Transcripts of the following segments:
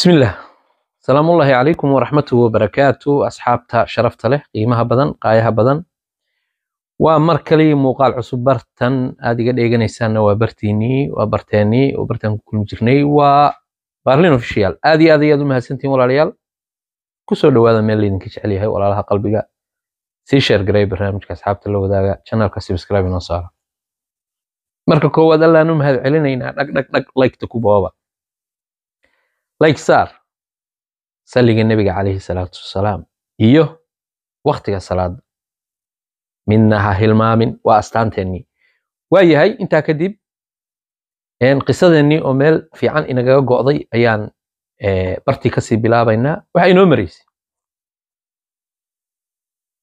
bismillaah asalaamullaahi calaykum waraxmatuhu wabarakaatu asxaabta sharafta leh qiimaha badan qaayaha badan waa mar kali muuqaal cusub bartan aad iga dheeganaysaanna waa bartiinii waa barteennii oo bartaan ku kulmi jirnay waa baarlin ofishiyaal aad iyo aad ayaad u mahadsantihin walaalayaal kusoo dhowaada meel laydinka jecel yahay walaalaha qalbiga sii sheer garay barnaamijka asxaabta la wadaaga channelka subscribe inoo saara marka koowaad allaanu mahad celinaynaa dhag dhag dhag laygta ku booba layg saar salliga nebiga calayhi salaatu wasalaam iyo wakhtiga salaada midna ha hilmaamin waa astaanteennii waa yahay intaa kadib qisadeennii oo meel fiican inagaga go'day ayaan eh, bartii kasii bilaabaynaa waxaa inoo maraysay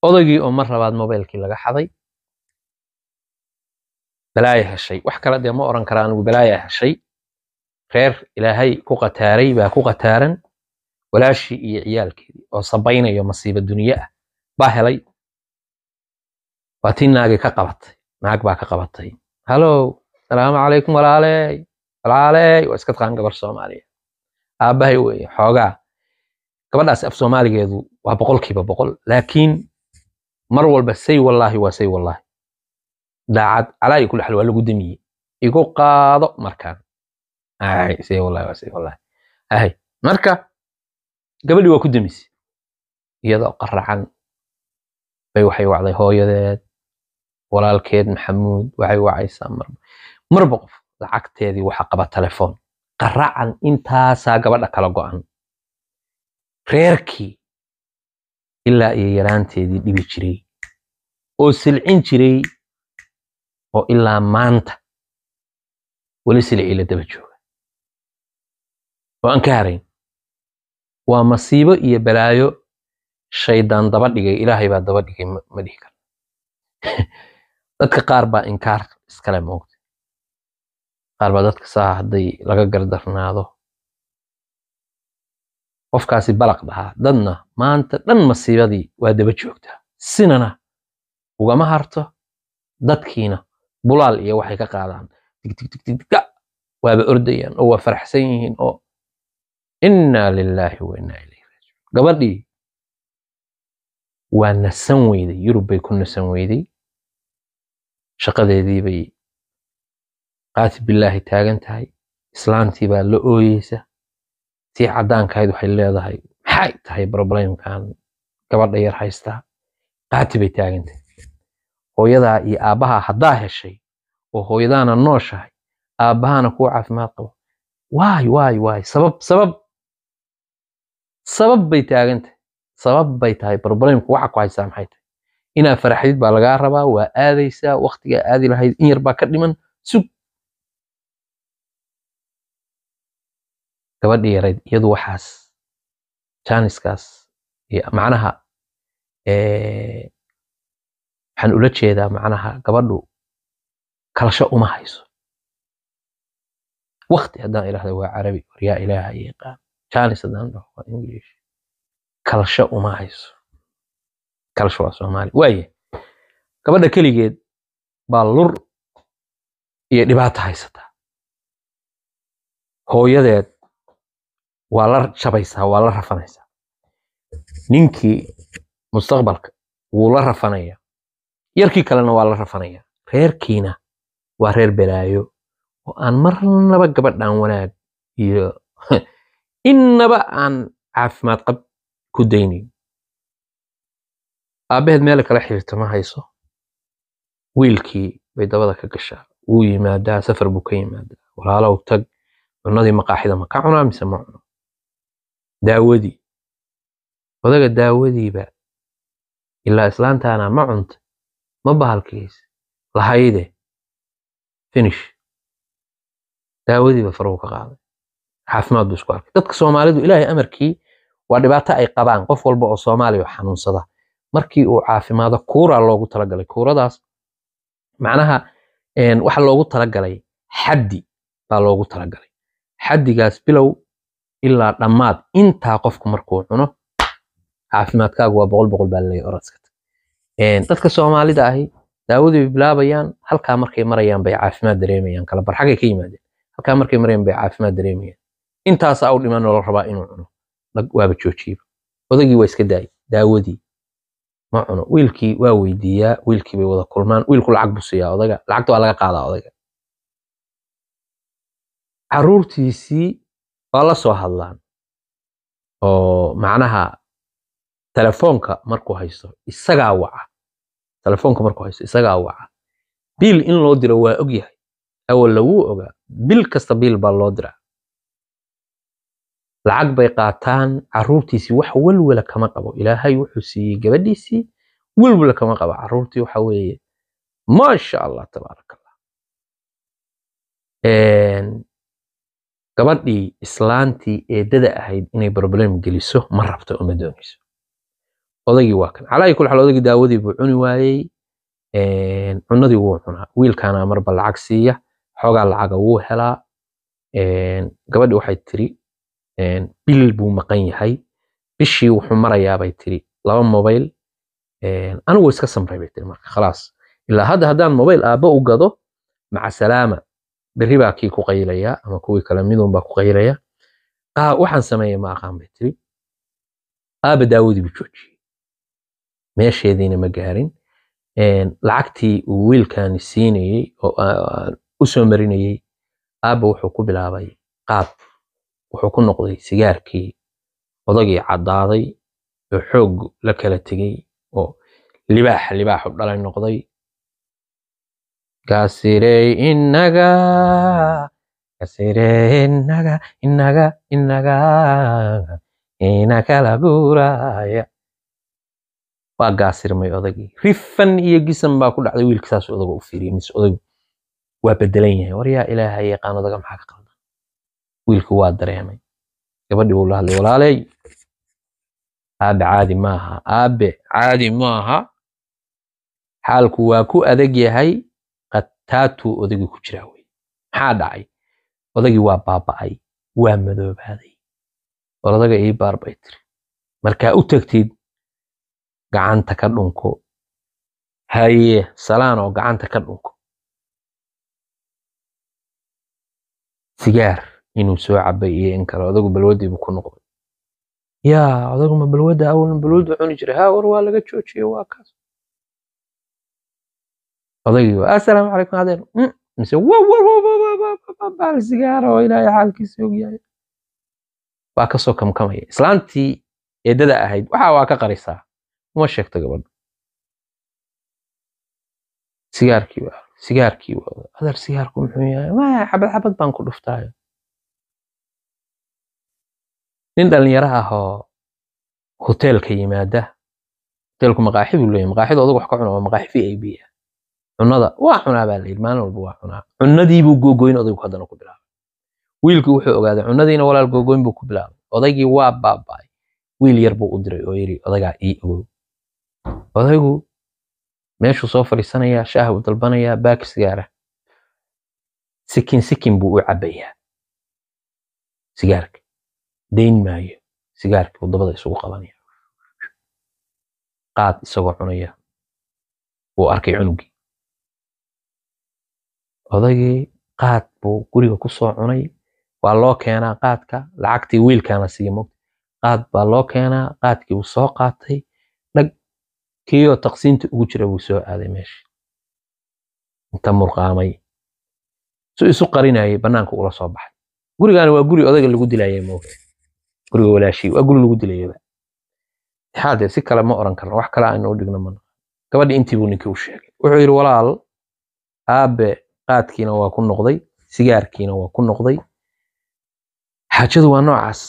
odagii oo mar labaad mobaylkii laga xaday balaaya heshay wax kale dee ma oran kara anigu balaaya heshay reer ilaahay ku qataaray baa ku qataaran walaashii iyo ciyaalkeedii oo sabaynayo masiibo dunye ah baa helay waa tii naagi ka qabatay naag baa ka qabatay halow asalaamu calaykum walaaley walaaley waa iska taqaan gabar soomaaliya aabbahay weeye xoogaa gabadhaas af soomaaligeedu waa boqolkiiba boqol laakiin mar walba say wallaahi waa say wallaahi daacad calaayi kulli xal waa lagu damiyey igu qaado markaan marka gabadhii waa ku demisay iyadoo qaracan bay waxay wacday hooyadeed walaalkeed maxamuud waxay wacaysaa marba qof lacagteedii waxa qaba telefoon qaracan intaasaa gabadha kala go'an reerkii ilaa iyo yaraanteedii dhibi jiray oo silcin jiray oo ilaa maanta weli silcii la daba joog oo aan ka harayn waa masiibo iyo balaayo shaydaan daba dhigay ilaahay baa daba dhigay ma dhihi kar dadka qaar baa inkaar iskale moogtay qaar baa dadka saa hadday laga gardarnaado qofkaasi balaq dhahaa dadna maanta dhan masiibadii waa daba joogtaa sinana ugama harto dadkiina bulaal iyo waxay ka qaadaan digdigdigdigda waaba ordayaan oo waa faraxsan yihiin oo innaa lilaahi wa innaa ilayhi raajicuun gabadhii waa nasan weyday yurub bay ku nasan weyday shaqadeedii bay qaati bilaahi taagan tahay islaantii baa la ooyeysa tii caddaankahayd waxay leedahay maxay tahay broblemkan gabadha yar haystaa qaati bay taagan tahay hooyadaa iyo aabbahaa haddaa heshay oo hooyadaana nooshahay aabbahana kuwa caafimaad qaba waay waay waay sabab sabab sabab bay taagantahay sabab bay tahay barbareemku waxa ku haysaa maxay tahay inaa faraxdid baa lagaa rabaa waa aadaysaa waktigaa aadi lahayd in yar baa ka dhiman sug gabadhi yarayd iyadu waxaas jaaniskaas macnaha waxaan ula jeedaa macnaha gabadhu kalasho uma hayso wakti haddaan idhahda waa carabi war yaa ilaaha iyo qaam jali saddexan dhaho waa english kalsho uma hayso kalsho waa soomaali waaye gabadha keligeed baa lur iyo dhibaata haysataa hooyadeed waa la shabaysaa waa la rafanaysaa ninkii mustaqbalka wuu la rafanayaa yarkii kalena waa la rafanayaa reerkiina waa reer balaayo oo aan marnaba gabadhan wanaag iyo inaba aan caafimaad qab ku daynin aabaheed meel kala xiriirta ma hayso wiilkii bay dabada ka gashaa wuu yimaadaa safar buu ka yimaadaa walaalow tag cunnadii maqaaxida ma ka cunaa mise ma cuno daawadii odaga daawadiiba ilaa islaantaana ma cunta ma bahalkiis lahayde finish daawadiiba faruu ka qaaday caafimaad buu isku arkay dadka soomaalidu ilaahay amarkii waa dhibaato ay qabaan qof walba oo soomaaliya oo xanuunsada markii uu caafimaado kuura loogu talagalay kuuradaas macnaha waxa loogu talagalay xaddi baa loogu talagalay xaddigaas bilow ilaa dhammaad intaa qofku markuu cuno caafimaadkaagu waa boqol boqol baa laleeyahy orodska dadka soomaalida ahi daawaday bilaabayaan halkaa markay marayaan bay caafimaad dareemayaan kala barxagay ka yimaadeen halkaa markay marayaan bay caafimaad dareemayaan intaasa u dhiman oo la rabaa inuu cuno waaba joojiyba odagii waa iska daay daawadii ma cuno wiilkii waa weydiiyaa wiilkii bay wada kulmaan wiilku lacag buu siiyaa odaga lacagta waa laga qaadaa odaga caruurtiisii waa la soo hadlaan oo macnaha telefoonka markuu haysto isagaa waca telefoonka markuu haysto isagaa waca biil in loo diro waa ogyahay awalla wuu ogaa bil kasta biil baa loo dira lacag bay qaataan caruurtiisii wax welwala kama qabo ilaahay wuxuu siiyey gabadhiisii welwela kama qabo caruurtii waxa weeye maasha allah tabaaraka allah gabadhii islaantii eedada ahayd inay problem geliso ma rabto uma doonayso odaygii waa kan calaayi kul xal odaygii daawadii buu cuni waayey cunadii wuu cunaa wiilkaana marba lacag siiya xoogaa lacaga wuu helaa gabadhi waxay tiri bil buu maqan yahay bishii wuxuu marayaabay tiri laba mobayl anigoo iska samray bay tiri marka khalaas ilaa hadda haddaan mobayl aabba u gado maca salaama berri baa kii ku qaylaya ama kuwii kale midun baa ku qaylaya waxaan sameeyey ma aqaan bay tiri aabba daawadii buu joojiyey meesheediina ma gaarin lacagtii uu wiilkaani siinayey oo u marinayey aabba wuxuu ku bilaabay qaab wuxuu ku noqday sigaarkii odagii cadaaday oo xoog la kala tegey oo libaaxa libaaxu dhalay noqday kasirey inaga kasirey inaga inaga inaga ina kala guuraya waa gaasirmay odagii rifan iyo gisan baa ku dhacday wiilka saas odaga u fiiriyey mise odagu waa bedelan yahay war yaa yaqaan odaga maxaa ka qaldan wiilku waa dareemay gabadhi buu la hadlay walaaley aabe caadi maaha aabe caadi maaha xaalku waa ku adag yahay qataatuu odagii ku jiraa wey maxaa dhacay odagii waa baaba'ay waa madoobaaday oradaga ii baarbay tiri markaa u tegtid gacanta ka dhunko haye salaan oo gacanta ka dhunko sigaar inuu soo cabay iyo in kale odagu balwadiibu ku noqday yaa odaguma balwada awalna balwadu cuni jiray haa war waa laga joojiyey waa kaas odaygii waa assalaamu calaykum adeen mise wal sigaara oo ilaahay xaalkiisa ogyahay waa kasoo kamkamaya islaantii eedada ahayd waxa waa ka qarisaa uma sheegto gabadha sigaarkii waa sigaarkii waa adar sigaarku muxuu yahay xabad xabad baan ku dhuftaayo nin dhalinyaro ah oo hoteelka yimaada hoteelku maqaaxi buu leeyahay maqaaxidu adugu wax ka cuno waa maqaaxi v i b ah cunada waa cunaa baa layidhi maalin walba waa cunaa cunadii buu odaygu haddana ku bilaabay wiilkii wuxuu ogaaday cunadiina walaal googoyn buu ku bilaabay odaygii waa baaba'ay wiil yar buu u diray oo yidhi odagaa ii ogow odaygu meeshuu soo fadhiisanayaa shaah buu dalbanayaa baakis sikin sikin buu u cabbayaa sigaarka dayn maayo sigaarkii waddabada isugu qabanaya qaad isagoo cunaya wuu arkay cunugii odaygii qaad buu guriga ku soo cunay waa loo keenaa qaadka lacagtii wiilkaana siiya mog qaad baa loo keenaa qaadkii wuu soo qaatay dhag kiiyoo taqsiinta ugu jira buu soo aaday meesha inta murqaamay su isu qarinayay bannaanka ula soo baxay gurigaana waa guri odayga lagu dilayay moogta guriga walaashii waa guri lagu dilayaba xaadee si kale ma oran karno wax kale aynu u dhigno mana gabadha intii buu ninkii u sheegay wuxuu yidhi walaal aabe qaadkiina waa ku noqday sigaarkiina waa ku noqday xaajadu waa noocaas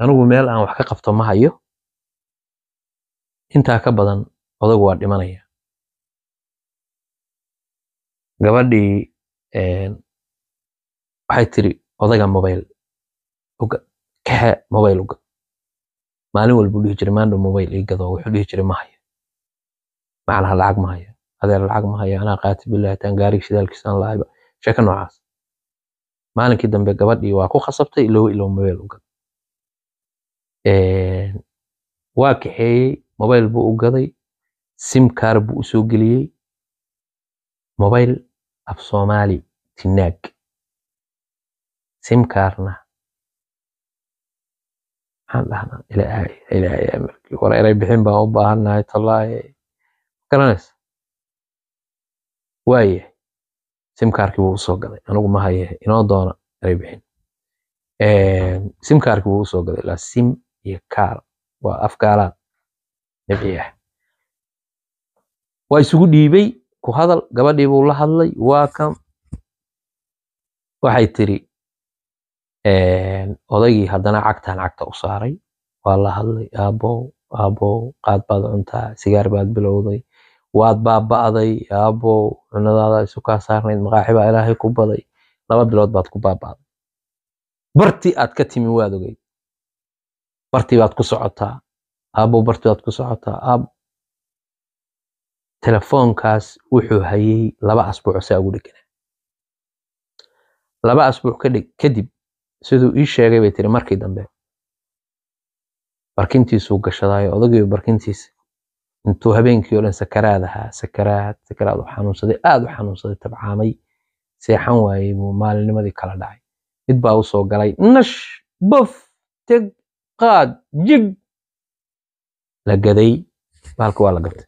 anigu meel aan wax ka qabto ma hayo intaa ka badan odagu waa dhimanaya gabadhii waxay tiri odaga mobayl kaxe mobile uga maalin walbuu dhihi jiray maandho mobile iigado wuxuu dhihi jiray mahaya macnaha lacag mahaya adeer lacag mahaya anaa qaati bilahi gaariga shidaalkiisaan lahayba sheeko noocaas maalinkii dambe gabadhii waa ku khasabtay ilowa ilow mobile uga waa kaxeeyey mobile buu u gaday sim kaar buu usoo geliyey mobile af somali tinaag sim kaarna waxaan dhahnaa ilaahay ilaahay amarkii war inay bixin baan u baahannahay tallaahi garanaysa waaye simkaarkii buu usoo gaday anigu ma haye inoo doona inay bixin ehm, simkaarkii buu usoo gaday ilaa sim iyo kaar waa afgaalaad nibci ah waa isugu dhiibay ku hadal gabadhii buu la hadlay waa kan waxay tiri odaygii haddana cagtan cagta u saaray waa la hadlay aabow aabow qaad baad cuntaa sigaar baad bilowday waad baaba'day aabow cunadaada isu kaa saarnayd maqaaxi baa ilaahay ku baday laba bilood baad ku baaba'day bartii aad ka timi waad ogeyd bartii baad ku socotaa aabow bartii baad ku socotaa aab telefoonkaas wuxuu hayay laba asbuuc saa ugu dheganaa laba asbuuc kadib siduu ii sheegay bay tiri markii dambe barkintiisuu gashadaayo odagiiba barkintiis intuu habeenkii oo dhan sakaraad ahaa sakaraad sakaraad u xanuunsaday aad u xanuunsaday tabcaamay seexan waayey buu maalinimadii kala dhacay mid baa usoo galay nash bof teg qaad jig la gaday bahalka waa la gatay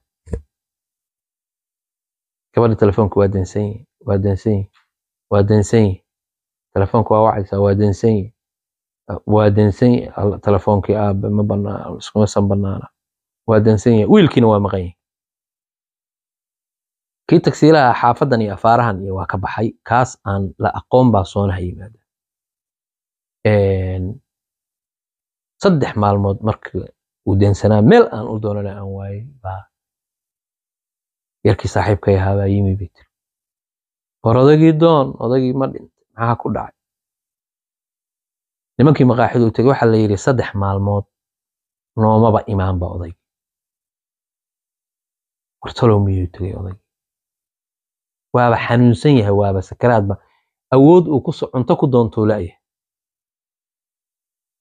gabadhi telefoonka waa dansan yihi waa dansan waa dansan talefoonka waa wacaysaa waa dansanyi waa dansanyi talefoonki aabe ma banaano iskumasan banaana waa dansanya wiilkiina waa maqan yahi kii tagsiilaha xaafadan iyo afaarahan iyo waa ka baxay kaas aan la aqoon baa soonaha yimaada saddex maalmood markii uu dansanaa meel aan u doonana aan waayey baa yarkii saaxiibkay ahaa yimi bay tiri doon odagii ma dhin maxaa ku dhacay nimankii maqaaxidu tegey waxaa la yidhi saddex maalmood noomaba imaanba odayg bartalow miyuu tegey odayg waaba xanuunsan yahay waaba sakaraadba awood uu ku cunto ku doontuu la'yahay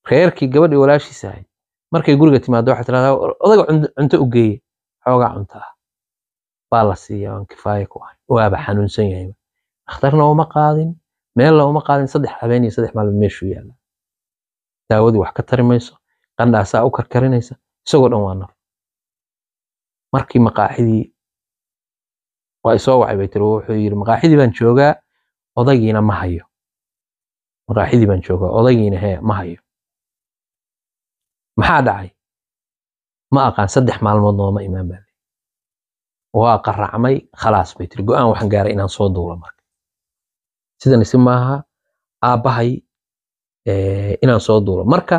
reerkii gabadhii walaashiisa ahay markay guriga timaado waxay tirahdaa odaga cunto u geeye xoogaa cunto ah baa la siiyaa aan kifaaye ku ahay waaba xanuunsan yahay dhakhtarna uma qaadin meel la uma qaadin saddex habeen iyo saddex maalmood meeshuu yaala daawadii wax ka tari mayso qandhaasaa u karkarinaysa isagoo dhan waa naf markii maqaaxidii waa isoo wacay bay tiri wuxuu yidhi maqaaxidii baan joogaa odaygiina ma hayo maqaaxidii baan joogaa odaygiina hee ma hayo maxaa dhacay ma aqaan saddex maalmood nooma imaan baa waa qaracmay khalaas bay tiri go-aan waxaan gaaray inaan soo duulo marka sidanisi maaha aabahay eh, inaan soo duulo marka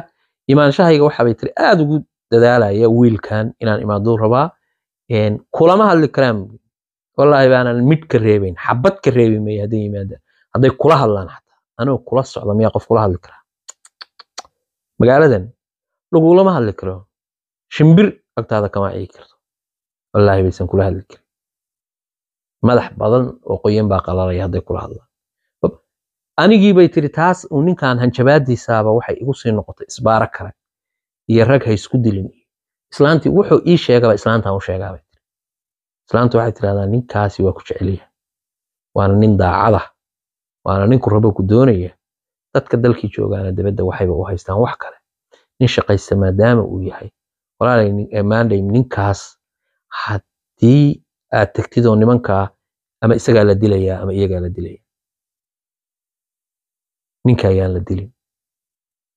imaanshahayga waxaabay tiri aada ugu dadaalaya wiilkan inaan imaaduu rabaa kulama hadli karaan wallaahi baanan midh ka reebayn xabad ka reebi maya hadday yimaadaan hadday kula hadlaan xataa anoo kula socda miyaa qof kula hadli karaa magaaladan lagulama hadli karo shimbir agtaada kama ciigi karto wallaahi baysan kula hadli karin madax badan oo qoyan baa qalalaya hadday kula hadlaan anigii bay tiri taas uu ninkan hanjabaadiisaaba waxay igu sii noqotay isbaaro kale iyo rag ha dilin islaantii wuxuu ii sheegaba islaantan u sheegaabay tiri islaanta waxay tirahdaa ninkaasi waa ku jecelyahay waana nin daacada waana ninku rabo ku doonaya dadka dalkii joogaana dabadda waxayba u haystaan wax kale nin shaqaysta maadaama uu yahay walaalay emaanday ninkaas haddii aad tagtid oo nimankaa ama isagaa la dilayaa ama iyagaa la dilaya ninka ayaan la dilin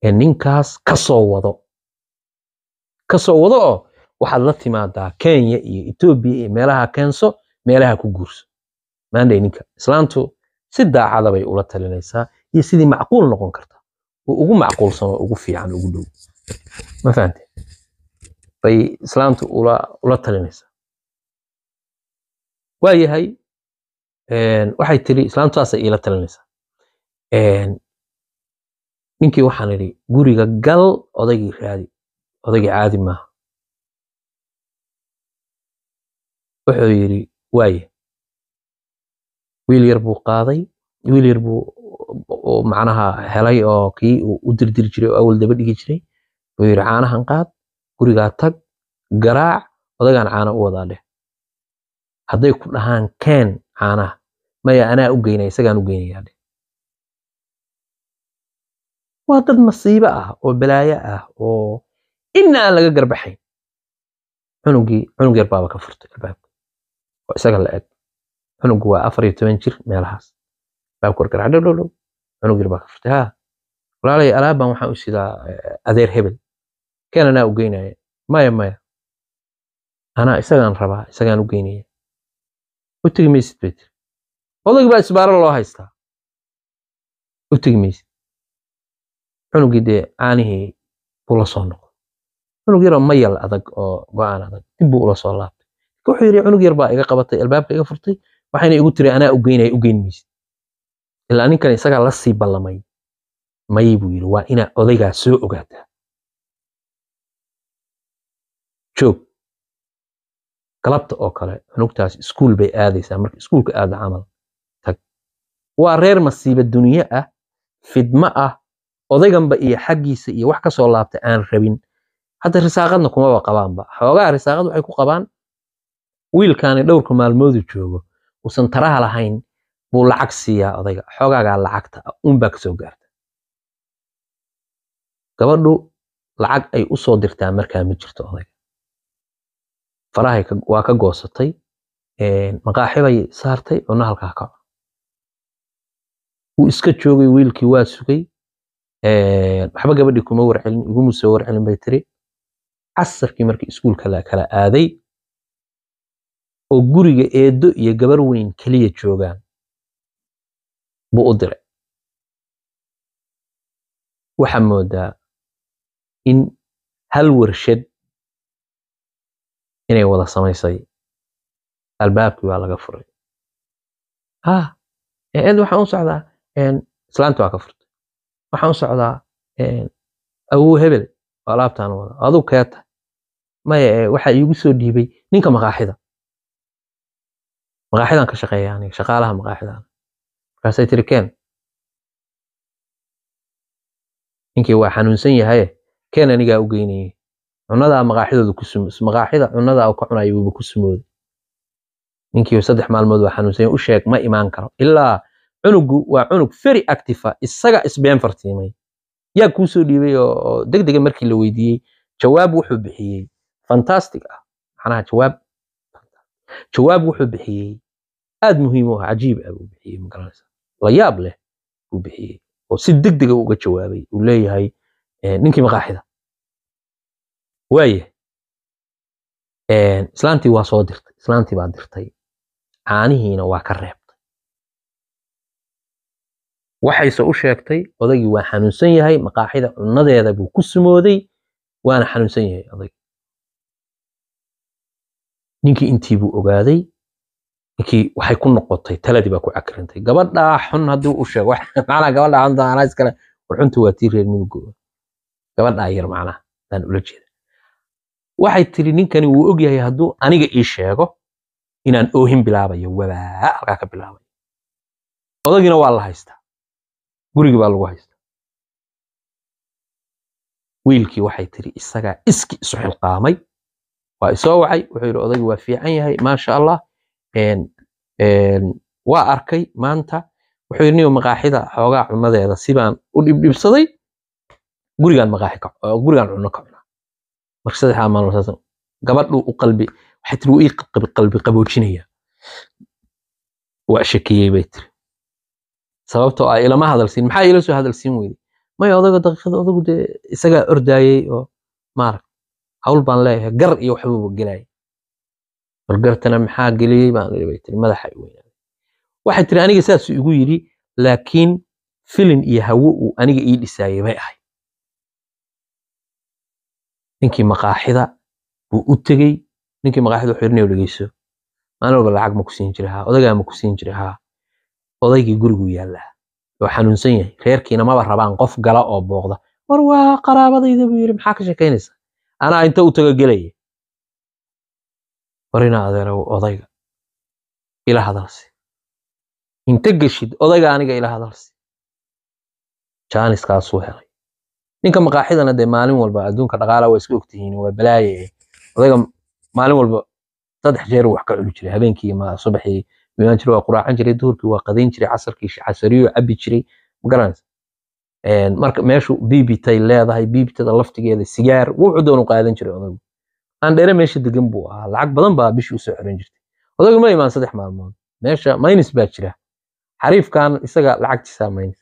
ee ninkaas ka soo wado ka soo wado oo waxaad la timaadaa kenya iyo etoobiya iyo meelaha keenso meelaha ku guurso maandhay ninka islaantu si daacada bay ula talinaysaa iyo sidii macquul noqon karta oo ugu macquulsan oo ugu fiican ugu dhow ma fahamte bay islaantu ula ula talinaysaa waayahay waxay tiri islaantu saasay talinaysaa ninkii waxaan idhi guriga gal odaygii raadi odaygii caadi maaha wuxuu yidhi waaye wiil yar buu qaaday wiil yar buu macnaha helay oo kii u dirdiri jiray oo awal daba dhigi jiray buu yidhi caanahan qaad gurigaa tag garaac odagaan caana u wadaa dheh hadday ku dhahaan keen caanaha maya anaa u geynaya isagaan u geynaya dheh waa dad masiibo ah oo balaayo ah oo ina aan laga garbaxayn cunugii cunug yar baaba ka furtay albaabka oo isaga la eg cunugu waa afar iyo toban jir meelahaas albaabka wargarac dhowdhowdhow cunug yar baa ka furtay haa walaalay alaaban waxaan u sidaa eh, adeer hebel keenanaa u geynaya maya maya anaa isagaan rabaa isagaan u geynaya u tegi maysid bay tiri odayga baa isbaaro loo haystaa u tegi maysid cunugii dee caanihii buu la soo noqday cunug yaroo mayal adag oo go-aan adag dib buu ula laabtay wuxuu yidhi cunug yar baa iga qabatay albaabka iga furtay waxayna igu tiri anaa u geynaya u geyn maysid ilaa ninkan isagaa la ballamay may buu yidhi waa inaa odaygaa soo ogaataa joog galabta oo kale cunugtaas iskuul bay aadaysaa marka iskuulka aada camal tag waa reer masiiba dunyo ah fidmo ah odayganba iyo xaggiisa iyo wax kasoo laabta aan rabin hadda risaaqadna kumaba qabaanba xoogaa risaaqad waxay ku qabaan wiilkaani dhowrka maalmoodu joogo uusan taraha lahayn buu lacag siiyaa odayga xoogaagaa lacagta unbaa kasoo gaarta gabadhu lacag ay u dirtaa markaa ma jirto odayga farahay waa ka goosatay maqaaxibay saartay oo nahalkaa kaco wuu iska joogay wiilkii waa sugay waxba gabadhi kuma warcelin iguma soo warcelin bay tiri casarkii markii iskuulka lakala aaday oo guriga eedo iyo gabar weyn keliya joogaan buu u diray waxaa moodaa in hal warshad inay wada samaysay albaabkii waa laga furay ah eed waxaan u socdaa islaanta waa ka furtay waxaan u socdaa awow hebel oo alaabtaan wada aduu kee tahay maya waxaa iigu soo dhiibay ninka maqaaxida maqaaxidan ka shaqeeya aniga shaqaalaha maqaaxidan markaasay tiri keen ninkii waa xanuunsan yahaye keen anigaa u geynayay cunadaa maqaaxidooda ku sumoos maqaaxida cunadaa uu ka cunaya wuuba ku sumooday ninkii saddex maalmood waa xanuunsan u sheeg ma imaan karo ilaa cunugu waa cunug very activa ah, isaga isbeen fartiimay yaa kuu soo dhiibay oo degdega markii la weydiiyey jawaab wuxuu bixiyey fantastic ah macnaha jawaab jawaab wuxuu bixiyey aad muhiim u ah cajiib ah buu bixiyey magaranaysa la leh buu bixiyey oo si degdega uga jawaabay uu leeyahay eh, ninkii maqaaxida waaye eh, islaantii waa soo dirtay islaantii baa dirtay caanihiina waa ka reeb waxayse u sheegtay odaygii waa xanuunsan yahay maqaaxida cunadeeda buu ku sumooday waana xanuunsan yahay odag ninkii intiibuu ogaaday ninkii waxay ku noqotay taladii baa ku cakirintay gabadhaa xun haddii u sheego macnaha gabadhaa xunta anaa iskale xunta waa tii reer mudugooda gabadhaa yar macnaha baan ula jeeda waxay tiri ninkani wuu ogyahay yahay hadduu aniga ii sheego inaan oohin bilaabayo wabaa halkaa ka bilaabayo odagina waa la haysta gurigi baa lagu haysta wiilkii waxay tiri isagaa iski isu xilqaamay waa isoo wacay wuxuu yidhi odaygu waa fiican yahay maasha allah waa arkay maanta wuxuu yidhi niyo maqaaxida xoogaa cunadeeda sibaan u dhibdhibsaday gurigaan maqaaxi ka gurigaan cunno ka cunaa marka saddex amaan lasasan gabadhu u qalbi waxay tiri wuu ii qalbi qaboojinaya waa shakiyey bay tiri sababtoo ah ilama hadalsiin maxaa ila soo hadalsiin weyday maya odaga daqiiqada odagu dee isagaa ordaayey oo maarag hawl baan leeyahay gar iyo waxbuuba gelay wargartana maxaa geliyey baan bay tiri madaxa weynaaday waxay tiri aniga saas igu yidhi laakiin filin iyo hawo uu aniga ii dhisaayey bay ahay ninkii maqaaxida buu u tegey ninkii maqaaxida wuxuu yidhi nin dhegeyso maanoba lacag ma ku siin jira haa odagaa ma ku siin jira haa odaygii gurigu yaallaa oo xanuunsan yahay reerkiina maba rabaan qof gala oo booqda war waa qaraabadayda buu yidhi maxaa ka sheekaynaysa anaa inta u taga war inaa adeerow odayga ila hadalsi inta geshid odayga aniga ila hadalsi jaaniskaasuu helay ninka maqaaxidana dee maalin walba adduunka dhaqaala waa iska ogtihiin waa balaaye odayga maalin walba saddex jeer wax ka culi jiray habeenkii ma subaxii jir waa quraacan jiray duhurkii waa qadayn jiray casarkii casariyo cabi jiray magaranaysa marka meeshu bibitay leedahay bibitada laftigeeda sigaar wuxuu doonu qaadan jiray odaygu aandheere meesha degan buu ahaa lacag badan baa bishii usoo xiran jirtay odaygu ma imaan saddex maalmood meesha maynis baa jira xariifkan isaga lacagtiisaa maynis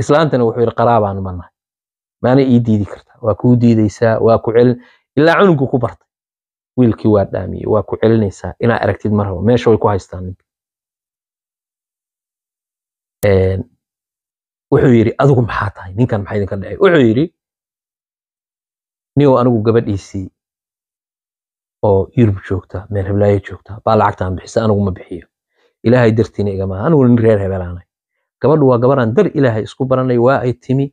islaantana wuxuu yidhi qaraabaan ma nahay maana ii diidi kartaa waa kuu diidaysaa waa ku celin ilaa cunugu ku bartay wiilkii waa dhaamiyey waa ku celinaysaa inaa aragtid mar rabo meesha way ku haystaan ninka wuxuu yidhi adigu maxaa tahay ninkan maxaa idinka dhacay wuxuu yidhi niyow anigu gabadhiisii oo yurub joogta meel heblaayo joogta baa lacagtaan bixisa anigu ma bixiyo ilaahay dartiina igama aniguna nin reer hebelaanay gabadhu waa gabaraan dar ilaahay isku baranay waa ay timi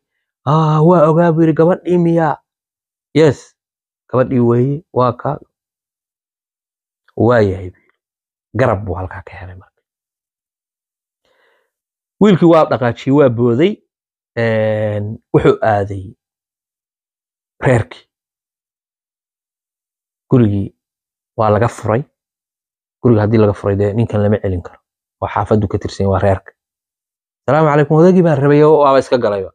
ah, waa ogaa buu yidhi gabadhii miyaa yes gabadhii weeye waa ka waayahay buu yidhi garab buu halkaa ka helay marka wiilkii waa dhaqaajiyey waa booday wuxuu aaday reerkii gurigii waa laga furay guriga haddii laga furay dee ninkan lama celin karo waa xaafaddu ka tirsan waa reerka asalaamu calaykum odaygii baan rabay waaba iska galayba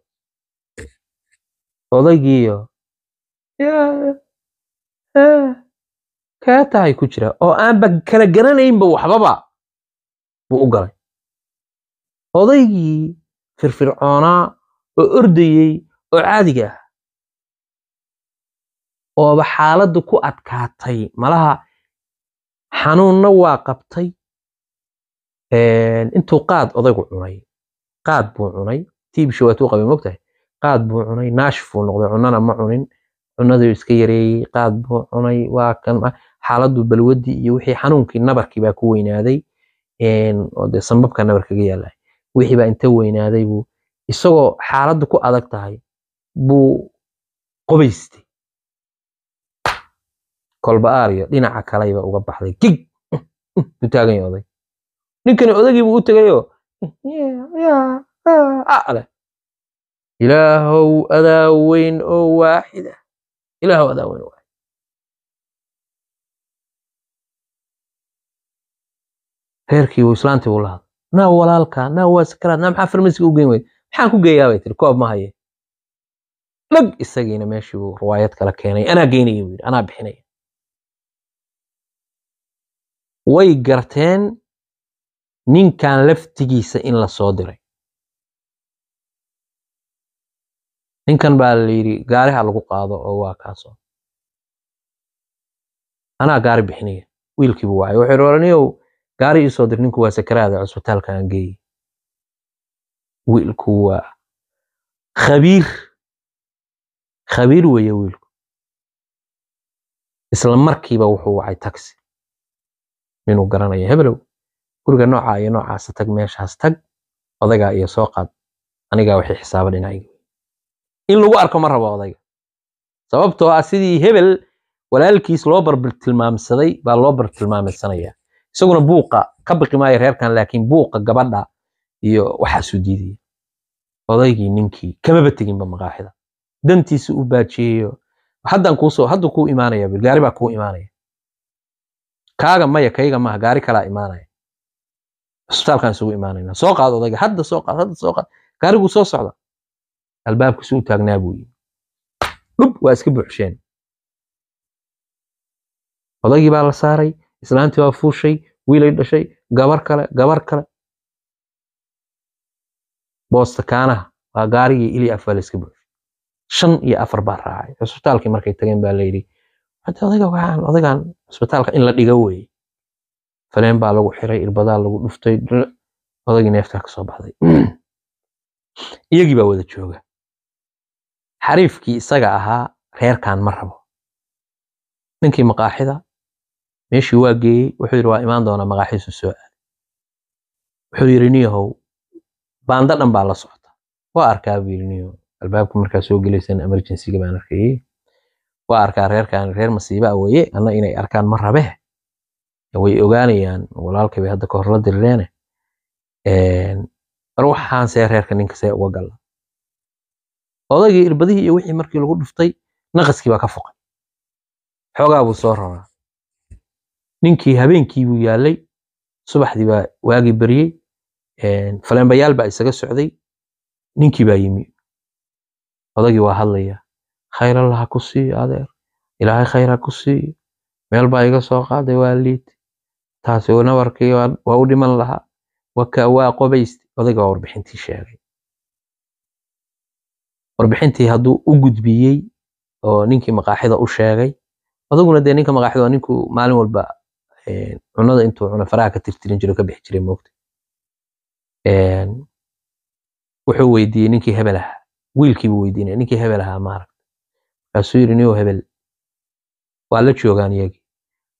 odaygiiyo kaa tahay ku jira oo aanba kala garanaynba waxbaba buu u galay odaygii firfircoonaa oo ordayey oo caadiga ah ooba xaaladdu ku adkaatay malaha xanuunna waa qabtay intuu qaad odaygu cunay qaad buu cunay tiibisha waatuu qabay mogtahay qaad buu cunay naashifuu noqday cunana ma cunin cunaduu iska yareeyey qaad buu cunay waa kan xaaladdu balwadii iyo wixii xanuunkii nabarkii baa ku weynaaday oo dee sanbabka nabar kaga yaallay wixii baa inta weynaaday buu isagoo xaaladdu ku adag tahay buu qobaystay kolba aaryo dhinaca kaleyba uga baxday gig u taagan yahay oday ninkani odagii buu u tegayoo leh ilaahow adaa weyn oo waaxida ilaahow adaa weyn oo waaxida reerkiibu islaantii buu la naa walaalka naa waa sakaraad naa maxaa farmasiga u geyn weyda maxaan ku geeyaa bay tiri koob ma haye dhag isagiina meeshii uu riwaayad kala keenay anaa geynaya buu yidhi anaa bixinaya way garteen ninkan laftigiisa in la soo diray ninkan baa la yidhi gaariha lagu qaado oo waa kaaso anaa gaari bixinaya wiilkiibu wacay wuxuu yidhi oraniyow gaari iisoo dir ninku waa sakaraada cusbitaalkaan geeye wiilku waa khabiir khabiir weeye wiilku isla markiiba wuxuu wacay taxi inuu garanayo heblow guriga noocaa iyo noocaasa tag meeshaas tag odagaa iyo soo qaad anigaa waxay xisaaba dhinacayg in lagu arko ma rabo odayga sababtoo ah sidii hebel walaalkiis loo barbar tilmaamsaday baa loo bartilmaamaysanayaa isaguna buuqa ka baqi maayo reerkan laakiin buuqa gabadha iyo waxaasuu diidaya odaygii ninkii kamaba teginba maqaaxida dantiisa u baajiyeeyo haddaan kuusoo haddu kuu imaanaya gaari baa kuu imaanaya kaaga maya kayga maaha gaari kalaa imaanaya cisbitaalkan isugu imaanayna soo qaad odayga hadda soo qaad hadda soo qaad gaariguu soo socda albaabkiisu u taagnaa buu yidhi dhub waa iska buuxsheen odaygii baa la saaray islaantii waa fuushay wiilay dhashay gabar kale gabar kale boosta kaanaha waa gaarigii ilii afaa layska buuxi shan iyo afar baa raacay cusbitaalkii markay tageen baa layidhi odagaan cusbitaalka in la dhiga weeye faleen baa lagu xiray irbadaa lagu dhuftay odagii neeftaa kasoo baxday iyagii baa wada jooga xariifkii isaga ahaa reerkan ma rabo ninkii maqaaxida meeshii waa geeyey wuxuu yidhi waa imaan doonaa magaaxiisu soo aaday wuxuu yidhi niyahow baanda dhan baa la socota waa arkaa buu yidhi niyahow albaabka markaa soo gelaysan emergencyga baan arkayey waa arkaa reerkan reer masiiba ah weeye anna inay arkaan ma rabe way ogaanayaan walaalkay hadda ka la dirireene mar waxaan see reerka ninka see uga galla odaygii irbadihii iyo wixii markii lagu dhuftay naqaskii baa ka fuqay xoogaa buu soo raraa ninkii habeenkii buu yaalay subaxdii baa waagii baryey faleembayaal baa isaga socday ninkii baa yimi odagii waa hadlaya khayr allaha ku siiyo adeer ilaahay khayra ku siiyo meel baa iga soo qaaday waa liitay taasi nawarkii waa u dhiman lahaa waa qobayste odagii waa warbixintii sheegay warbixintii hadduu u gudbiyey oo ninkii maqaaxida u sheegay odaguna dee ninka maqaaxida waa ninkuu maalin walba cunada intuu cuno faraha ka tirtirin jiro ka bixi jiray moogta wuxuu weydiiyey ninkii hebel ahaa wiilkiibuu weydiinaya ninkii hebel ahaa maaragt markaasuu yidhi niyow hebel waa la joogaan iyagii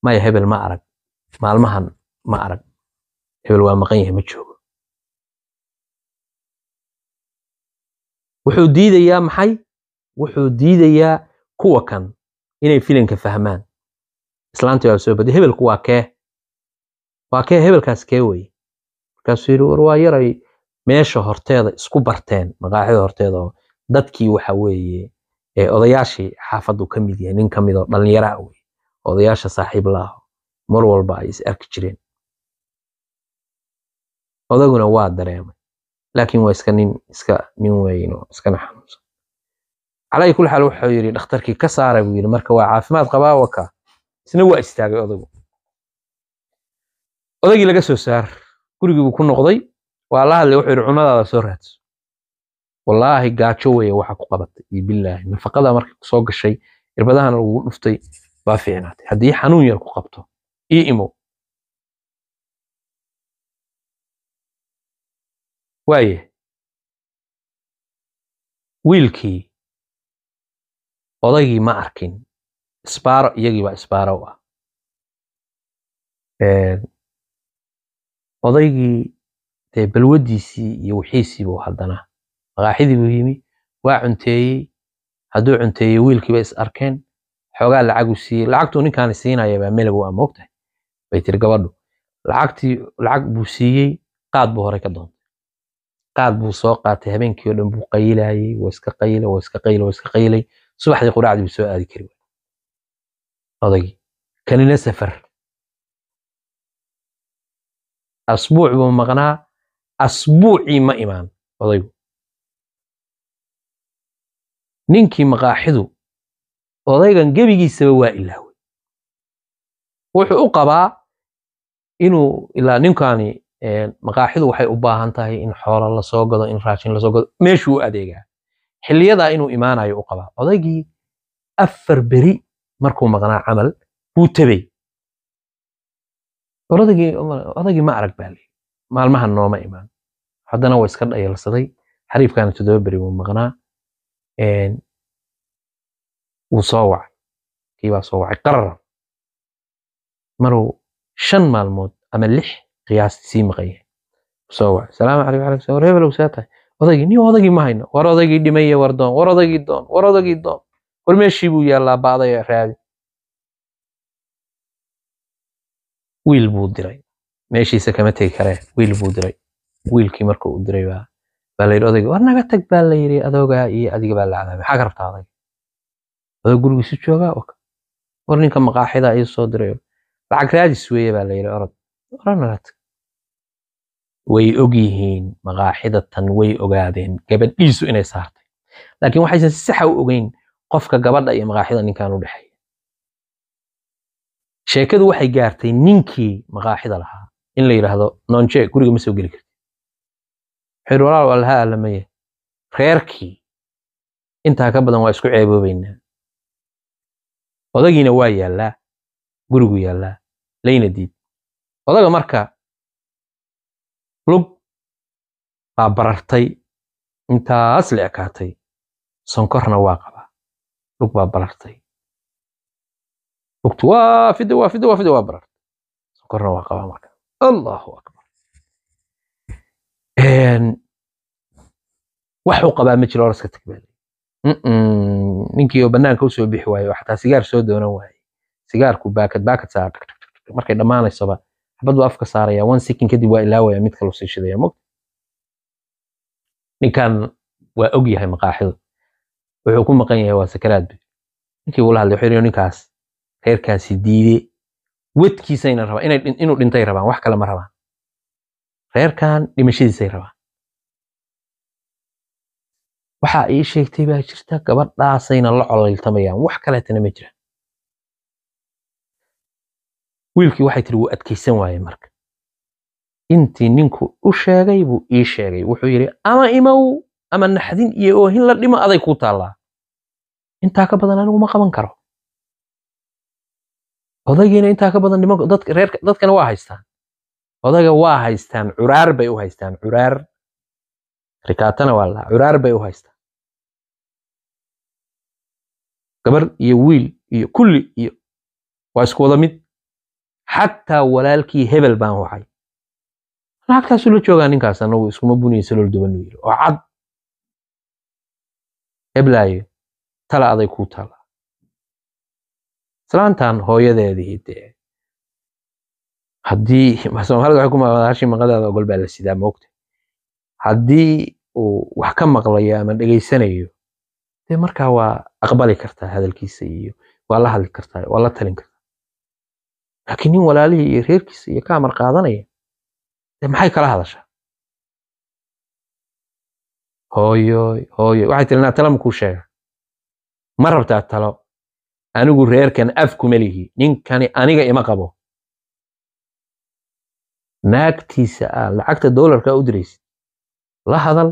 maya hebel ma arag maalmahan ma arag hebel waa maqan yahay ma joogo wuxuu diidayaa maxay wuxuu diidayaa kuwa kan inay filinka fahmaan islaanti baa soo baday hebelku waa kee waa kee hebelkaas kee weye markaasuu yidhi war waa yaray meesha horteeda isku barteen maqaaxida horteeda oo dadkii waxa weeye odayaashii xaafaddu ka mid yahay nin ka mid oo dhallinyaraa weye odayaasha saaxiib mar walba ay is arki jireen odaguna waa dareemay laakiin waa iska nin iska nin weyn iskana xanuunsan calaa kulli xaal wuxuu yidhi dhakhtarkii ka saara buu yidhi marka waa caafimaad qabaa isna waa istaagay odaygu odaygii laga soo saar gurigii buu ku noqday waa la hadlay wuxuu yihi cunadaada soo raadso wallaahi gaajo weeye waxa ku qabatay iyo billaahi nafaqada markay soo gashay irbadahana lagu dhuftay baa fiicnaatay haddii xanuun yar ku qabto ii imo waaye wiilkii odaygii ma arkin isbaaro iyagiiba isbaarow ah odaygii dee balwadiisii iyo wixiisiibuu haddana maqaaxidii buu yimi waa cunteeyey hadduu cunteeyey wiilkiiba is arkeen xoogaa lacagu siiyey lacagtuu ninkaani siinayabaa melag waa moogtahay bay tiri gabadhu lacagtii lacag buu siiyey qaad buu horey ka doontay qaad buu soo qaatay habeenkii oo dhan buu qayilayey waa iska qayila waa iska qayila waa iska qayilay subaxdii quraacdii buu soo aadi kari waay oday kanina safar asbuuc buu maqnaa asbuucii ma imaan odaygu ninkii maqaaxidu odaygan gebigiisaba waa ilaawey wuxuu u qabaa inuu ilaa ninkaani maqaaxidu waxay u baahan tahay in xoolo lasoo gado in raashin lasoo gado meeshuu u adeegaa xiliyadaa inuu imaanayo u qabaa odaygii afar beri markuu maqnaa camal buu tabay odagii ma arag baa lii nooma imaan haddana waa iska dhayalsaday xariibkaana toddoba beri wuu maqnaa wuu soo wacay kiibaa soo wacay qarar maruu shan maalmood ama lix qiyaastii sii maqanya soo wacay salaamu calaykum walaykum salam reebelow saa tahay odagii niyo odagii ma hayno war odagii dhimay war doon war odagii doon war odagii doon war meeshii buu yaallaa e baadaya e raadi wiil buu diray meeshiisa kama tegi kare wiil buu diray wiilkii marka uu diray baa baa la odayga war naga tag baa la yidhi adoogaa iyo adiga baa la cadaabay maxaa ka rabtaa adayga adoo gurigiisu joogaa war ninka maqaaxida ayuu soo diray lacag raadis weeye baa la orod ora tag way og yihiin maqaaxidatan way ogaadeen gabadhiisu inay saartay laakiin waxaysan si saxa u ogeyn qofka gabadha iyo maqaaxida ninkan u dhexeeya sheekadu waxay gaartay ninkii maqaaxida lahaa in la yidhaahdo noonjee guriga ma soo geli karti xir walaal waa lahaa reerkii intaa ka badan waa isku ceeboobaynaa odagiina waa yaallaa gurigu yaallaa layna diid odaga marka lug baa barartay intaas le ekaatay sonkorna waa qaba dhug baa barartay dhugtu waafida waafida waafida waa barartay sokorna waa qabaa marka allahu akbar waxuu qabaa ma jiro oraska takbeelay ninkii oo banaanka usoo bixi waaye oo xataa sigaar soo doonan waaye sigaarku baakad baakad saar markay dhammaanaysaba xabad waa afka saaraya one second kadib waa ilaawaya mid kaluu sii og yahay maqaaxidu wuxuu ku maqan yahay waa sakaraadbe ninkii ula hadlay wuxuu ninkaas reerkaasi diide wedkiisayna rabaan inay inuu dhintay rabaan wax kale ma rabaan reerkan dhimashadiisay rabaan waxaa ii sheegtay baa jirta gabadhaasayna la colayltamayaan wax kaleetana ma jiraan wiilkii waxay tiri wuu adkaysan waaye marka intii ninku u sheegay buu ii sheegay wuxuu yidhi ama imow ama naxdin iyo oohin la dhimo aday kuu taallaa intaa ka badan anigu ma qaban karo odagiina intaa ka badan dadkana waa haystaan odaga waa haystaan curaar bay u haystaan curaar rikaatana waa la curaar bay u haystaan gabar iyo wiil iyo kulli iyo waa isku wada mid xataa walaalkii hebel baan waxay naagtaasu la joogaa ninkaas anagu iskuma buniye salool duban yiri oo cad heblaayo tala aday ku islaantan hooyadeedii dee haddii soomaalida waxay ku maqlaa hashii ogol baa la sidaa moogta haddii uu wax ka maqlayo ama dhegaysanayo dee markaa waa aqbali kartaa hadalkiisa iyo waa la hadli kartaa waa la talin kartaa laakiin nin walaalihii iyo reerkiisa iyo ka amar qaadanaya dee maxay kala hadashaa hooyoy hooyoy waxay tiri naa tala makuu sheega ma rabtaa talo anigu reerkan afkuma lihi ninkani aniga ima qabo naagtiisa ah lacagta doolarkaa u diraysid la hadal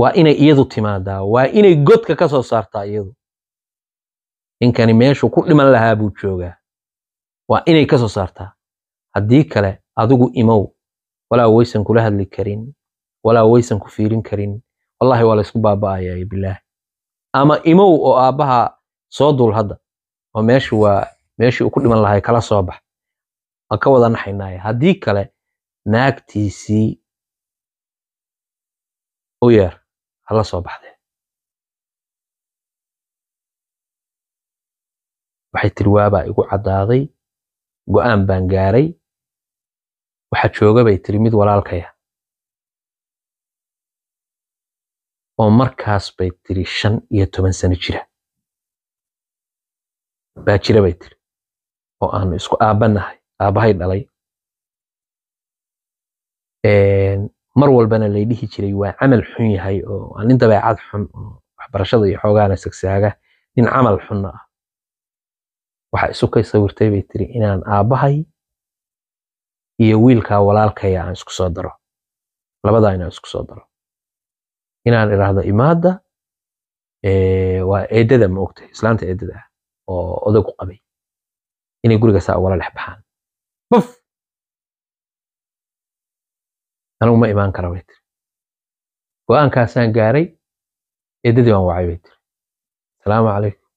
waa inay iyadu timaadaa waa inay godka ka soo saartaa iyadu ninkani meeshuu ku dhiman lahaa buu joogaa waa inay ka soo saartaa haddii kale adigu imow walaa waysan kula hadli karin walaa waysan ku fiirin karin wallahi waa laysku baaba'ayaa bilaah ama imow oo aabbaha soo duul hadda oo meeshu waa meeshii uu ku dhiman lahay kala soo bax aan ka wada naxaynaaye haddii kale naagtiisii u yeer hala soo baxdee waxay tiri waabaa igu caddaaday go'aan baan gaaray waxa jooga bay tiri mid walaalkaya oo markaas bay tiri shan iyo toban sano jira baa jira bay tiri oo aanu isku aabbanahay aabbahay dhalay mar walbana lay jiray waa camal xun yahay oo waa nin dabeecad xun oo waxbarashada iyo xoogaana sagsaaga nin camal xunna ah waxa isu kay sawirtay bay tiri inaan aabbahay iyo wiilkaa walaalkaya aan isku soo daro labadaa inaan isku soo daro inaan iraahdo imaada waa eedada ma ogtahay islaanta eedada ah oo odagu qabay inay guriga saa ugala dhex baxaan buf anigu ma imaan kara bay tiri go-aankaasaan gaaray eedadii waan wacay bay tiri asalaamu calaykum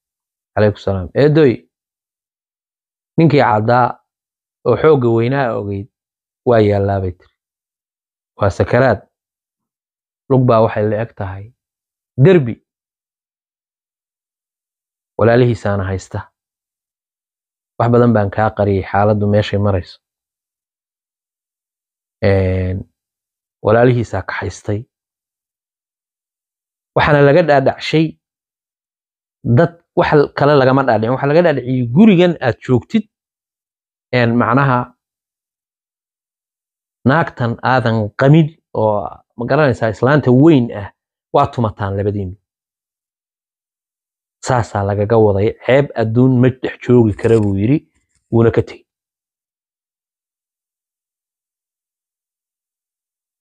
calaykum salaam eedoy ninkii caddaa oo xoogga weynaa ogeyd waa yaallaa bay tiri waa sakaraad lug baa waxay la eg tahay derbi walaalihiisaana haysta wax badan baan kaa qariyay xaaladdu meeshay marayso walaalihiisaa kaxaystay waxaana laga dhaadhacshay dad wax kale lagama dhaadhicin waxaa laga dhaadhiciyey gurigan aad joogtid macnaha naagtan aadan qamin oo ma garanaysaa islaanta weyn ah waa tumataan labadiinu saasaa lagaga waday ceeb adduun ma dhex joogi kara buu yidhi wuuna ka tegey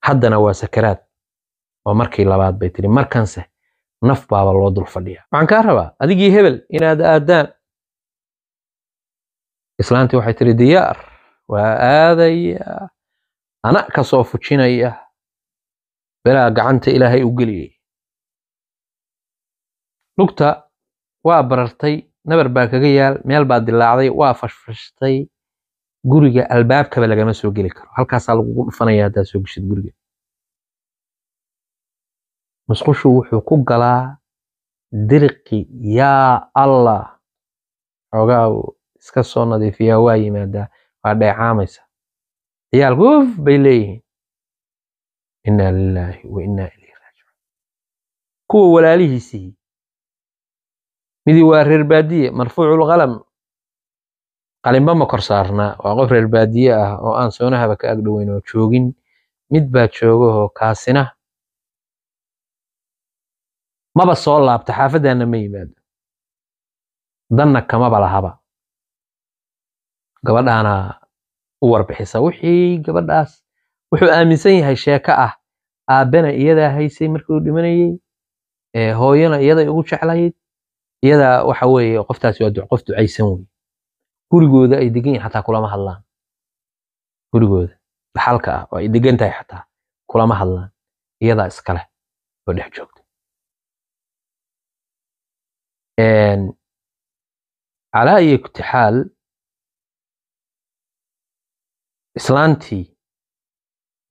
haddana waa sakaraad oo markii labaad bay tiri markanse naf baaba loo dul fadhiyaa waxaan kaa rabaa adigii hebel inaad aadaan islaantii waxay tiri diyaar waa aadaya ana ka soo fujinaya belaa gacanta ilaahay u geliyay lugta waa barartay nabar baa kaga yaal meel baa dilaacday waa fashfashtay guriga albaabkaba lagama soo geli karo halkaasaa lagugu dhufanaya haddaa soo geshid guriga musqushu wuxuu ku galaa diriqi yaa allah xoogaa uu iska soo nadiifiyaa waa yimaadaa waa dheecaamaysa ciyaalku uf bay leeyihiin innaa lilaahi wa ilayhi raajicuun kuwa walaalihiisii midii waa reer baadiye marfuuculqalam qalinba ma kor saarnaa waa qof reer baadiye ah oo aan soonahaba ka agdhoweyn oo joogin mid baa joogahoo kaasina maba soo laabta xaafaddaana ma yimaado danna kamaba lahaba gabadhaana u warbixisa wixii gabadhaas wuxuu aaminsan yahay sheeko ah aabena iyadaa haysay markii uu dhimanayey hooyana iyaday ugu jeclayd iyadaa waxa weeye qoftaasi waa qof ducaysan wey gurigooda ay degan yihin xataa kulama hadlaan gurigooda dhaxalka ah oo ay degan tahay xataa kulama hadlaan iyadaa iskaleh oo dhex joogta calaa iyo kutixaal islaantii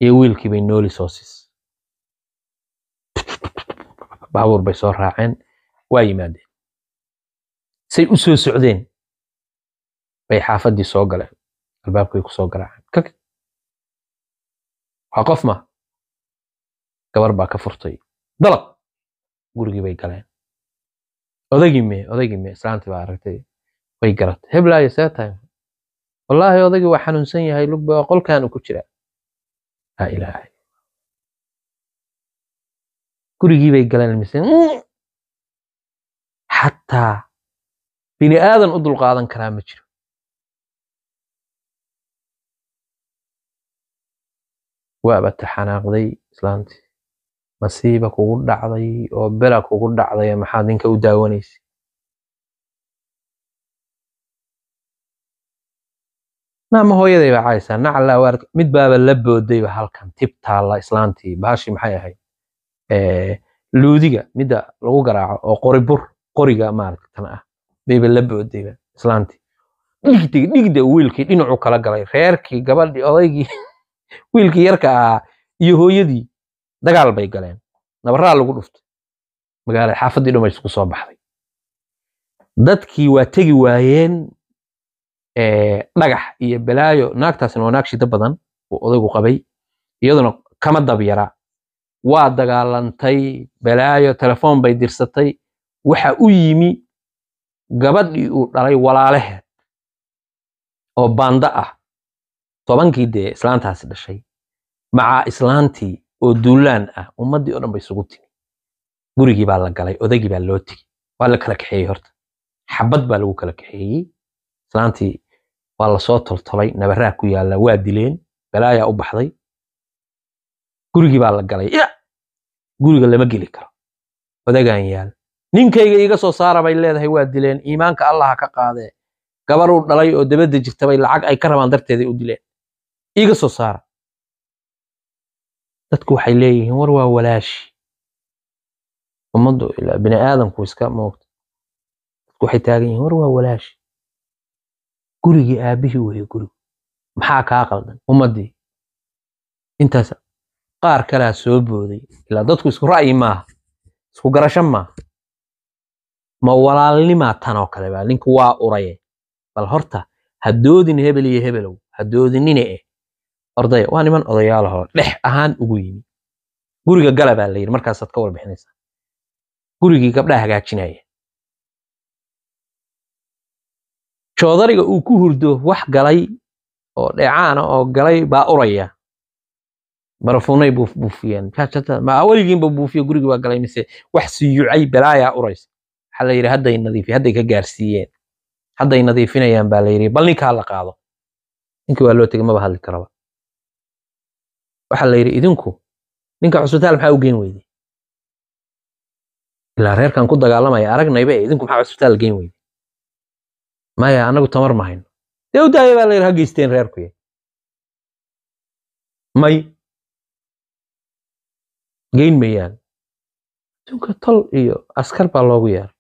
iyo wiilkii bay nooli soo baabuur bay soo raaceen waa yimaadeen say u soo socdeen bay xaafaddii soo galeen albaabkay ku soo garaaceen kak waa qof ma gabar baa ka furtay dalab gurigii bay galeen odagii me odagii me islaantii baa aragtay way garatay heblaayo see tahay wallaahi odagii waa xanuunsan yahay lugba qolkaanu ku jiraa ilaahay gurigii bay galeen ilmiseen xataa bini aadan u dulqaadan karaa ma jiro waabata xanaaqday islaantii masiiba kugu dhacday oo bela kugu dhacday maxaad ninka u daawanaysa maama hooyaday baa caaysaa nacla awaarka mid baaba la boodayba halkan tib taalla islaantii bahashi maxay ahayd luudiga midda lagu garaaco oo qori bur qoriga maaragta tan ah bayba la boodayba islaantii dhigdigi dhigda wiilkii dhinacu kala galay reerkii gabadhii odaygii wiilkii yarka ahaa iyo hooyadii dagaal bay galeen nabaraa lagu dhuftay magaalada xaafaddii dhammays ku soo baxday dadkii waa tegi waayeen dhagax iyo balaayo naagtaasna waa naag shida badan uu odaygu qabay iyaduna kama dab yaraa waa dagaalantay balaayo telefoon bay dirsatay waxa u yimi gabadhii uu dhalay walaalaheed oo baanda ah tobankii dee islaantaasi dhashay macaa islaantii oo duulaan ah ummaddii o dhan bay isugu timi gurigii baa la galay odaygii baa loo tegey waa la kala kaxeeyey horta xabad baa lagu kala kaxeeyey islaantii waa lasoo toltolay nabaraa ku yaalla waa dileen balaayaa u baxday gurigii baa la galay ya guriga lama geli karo odagaan yaal ninkayga iga soo saarabay leedahay waa dileen iimaanka allaha ka qaadee gabaruu dhalay oo dabada jirtabay bay lacag ay ka rabaan darteeday u dileen iga soo saara dadku waxay leeyihiin war waa walaashi ummaddu bini aadamku iska moogta dadku waxay taagan yihiin war waa walaashi gurigii aabihii weeye gurigu maxaa kaa qaldan ummaddii intaas qaar kalaa soo booday ilaa dadku isku ra'yi maaha isku garasho maaha ma walaalnimaa tanoo kale baa ninku waa uraye bal horta ha doodin hebel iyo hebelow ha doodinine eh ordaya waa niman odayaalahoo dhex ahaan ugu yimi guriga gala baa la yidhi markaasaad ka warbixinaysaa gurigii gabdhaha hagaajinaya joodariga uu ku hurdo wax galay oo dheecaana ah oo galay baa uraya barafuunay buufbuufiyeen ma weligiinba buufiyo gurigii baa galay mise wax siyucay balaayaa uraysa waxaa la yidhi hadday nadiifi hadday ka gaarsiiyeen hadday nadiifinayaan baa la yidhi bal ninkaa la qaado ninkii waa loo tegay maba hadli karaba waxaa la yidhi idinku ninka cusbitaal maxaa u geen weyday ilaa reerkan ku dagaalamaya aragnayba idinku maxaa cusbitaal geen weyday maya anagu tamar ma dee u daaya baa la ha geysteen reerkuya may geyn mayaan adduunka tol iyo askar baa loogu yeeray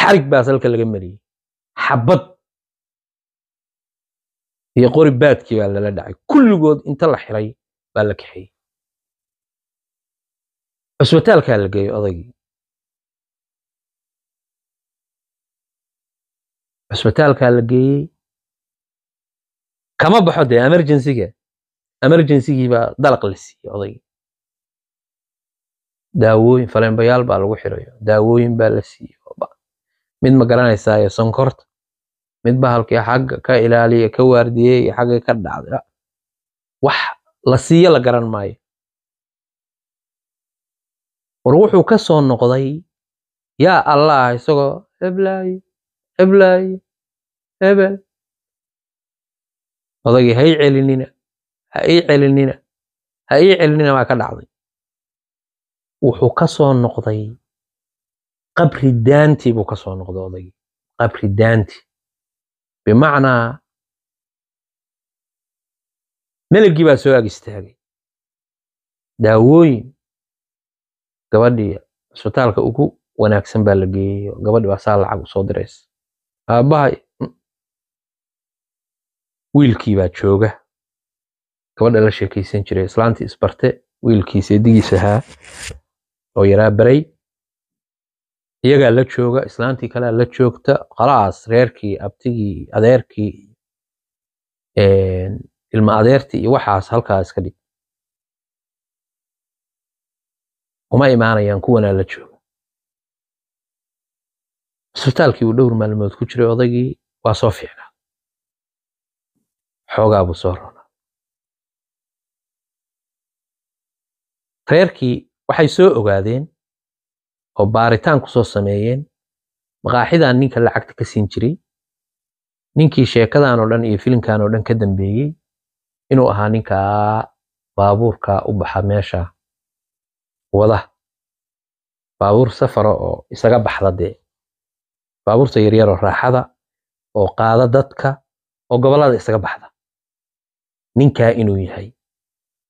xarig baa salka laga mariyey xabad iyo qori baadkii baa lala dhacay kulligood inta la xiray baa la kaxeeyey cusbitaalkaa la geeyo odaygii cusbitaalkaa la geeyey kama baxo dee emergencyga emergencygiibaa dalaq la siiyey odayga daawooyin faleenbayaal baa lagu xirayo daawooyin baa la siiyey mid ma garanaysaayo sonkorta mid bahalkii xagga ka ilaaliya ka waardiye iyo xaggii ka dhacda wax la siiyo la garan maayo war wuxuu ka soo noqday yaa allaah isagoo heblaayo heblaye hebel odagii ha ii celinina ha ii celinina ha ii celinina baa ka dhacday wuxuu ka soo noqday qabri daanti buu ka soo noqday odagii qabri daanti bimacnaa melabgii baa soo ag istaagay daawooyin gabadhii cusbitaalka ugu wanaagsan baa la geeyey gabadhi baa saa lacag usoo diraysa aabbaha wiilkii baa jooga gabadha la sheekaysan jiray islaantii isbarte wiilkii seedigiis ahaa oo yaraa baray iyagaa la jooga islaantii kalea la joogta khalaas reerkii abtigii adeerkii e, ilma adeerti iyo waxaas halkaa iska dhig uma imaanayaan kuwanaa la jooga isbitaalkii uu dhowr maalmood ku jiray odaygii waa soo fiicnaa xoogaa buu soo roonaa reerkii waxay soo ogaadeen oo baaritaan ku soo sameeyeen maqaaxidan ninka lacagta ka siin jiray ninkii sheekadan oo dhan iyo filinkan oo dhan ka dambeeyey inuu ahaa ninkaa baabuurka u baxa meesha wada baabuur safara oo isaga baxda dee baabuurta yaryar oo raaxada oo qaada dadka oo gobolada isaga baxda ninkaa inuu yahay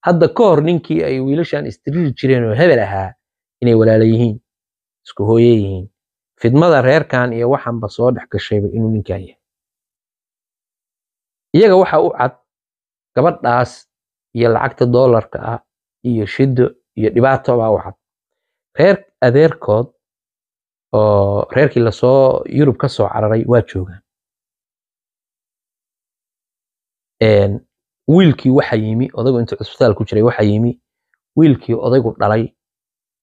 hadda ka hor ninkii ay wiilashan istiriri jireen oo hebel ahaa inay walaalo yihiin isku hooye yihiin fidmada reerkan iyo waxanba soo dhex gashayba inuu ninkaa yahay iyaga waxa u cad gabadhaas iyo lacagta doolarka ah iyo shiddo iyo dhibaato baa u cad reer adeerkood oo reerkii lasoo yurub ka soo cararay waa joogaan wiilkii waxa yimi odagu intuu cusbitaal ku jiray waxa yimi wiilkii odaygu dhalay